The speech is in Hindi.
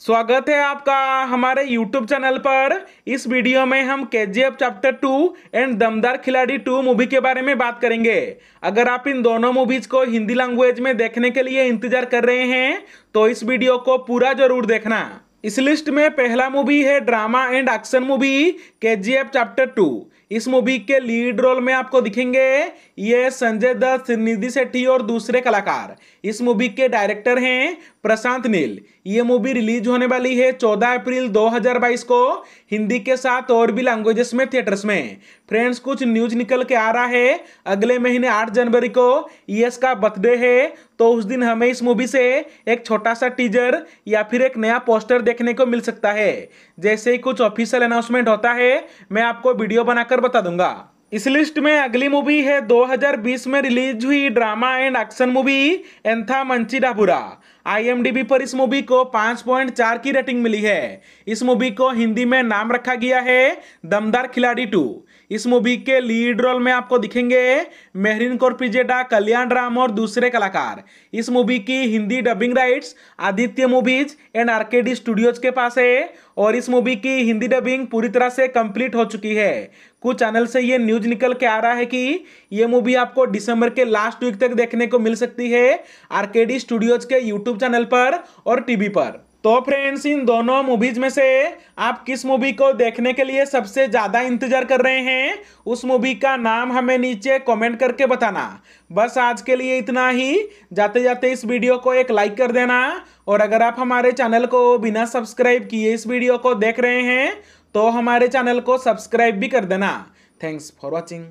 स्वागत है आपका हमारे YouTube चैनल पर इस वीडियो में हम के चैप्टर टू एंड दमदार खिलाड़ी टू मूवी के बारे में बात करेंगे अगर आप इन दोनों मूवीज को हिंदी लैंग्वेज में देखने के लिए इंतजार कर रहे हैं तो इस वीडियो को पूरा जरूर देखना इस लिस्ट में पहला मूवी है ड्रामा एंड एक्शन मूवी के चैप्टर टू इस मूवी के लीड रोल में आपको दिखेंगे ये संजय दत्त निधि सेठी और दूसरे कलाकार इस मूवी के डायरेक्टर हैं प्रशांत नील ये मूवी रिलीज होने वाली है 14 अप्रैल 2022 को हिंदी के साथ और भी लैंग्वेजेस में थिएटर्स में फ्रेंड्स कुछ न्यूज निकल के आ रहा है अगले महीने 8 जनवरी को ये का बर्थडे है तो उस दिन हमें इस मूवी से एक छोटा सा टीजर या फिर एक नया पोस्टर देखने को मिल सकता है जैसे ही कुछ ऑफिशियल अनाउंसमेंट होता है मैं आपको वीडियो बनाकर कर बता दूंगा इस लिस्ट में अगली मूवी है 2020 में रिलीज हुई drama and action movie Entha Manchi डाबुरा आईएमडीबी पर इस मूवी को 5.4 की रेटिंग मिली है इस मूवी को हिंदी में नाम रखा गया है दमदार खिलाड़ी टू इस मूवी के लीड रोल में आपको दिखेंगे मेहरिन कौर पिजेडा कल्याण राम और दूसरे कलाकार इस मूवी की Hindi dubbing rights Aditya movies and RKD studios के पास है और इस मूवी की हिंदी डबिंग पूरी तरह से कंप्लीट हो चुकी है कुछ चैनल से ये न्यूज निकल के आ रहा है कि ये मूवी आपको दिसंबर के लास्ट वीक तक देखने को मिल सकती है आरकेडी स्टूडियोज के यूट्यूब चैनल पर और टीवी पर तो फ्रेंड्स इन दोनों मूवीज में से आप किस मूवी को देखने के लिए सबसे ज़्यादा इंतजार कर रहे हैं उस मूवी का नाम हमें नीचे कमेंट करके बताना बस आज के लिए इतना ही जाते जाते इस वीडियो को एक लाइक कर देना और अगर आप हमारे चैनल को बिना सब्सक्राइब किए इस वीडियो को देख रहे हैं तो हमारे चैनल को सब्सक्राइब भी कर देना थैंक्स फॉर वॉचिंग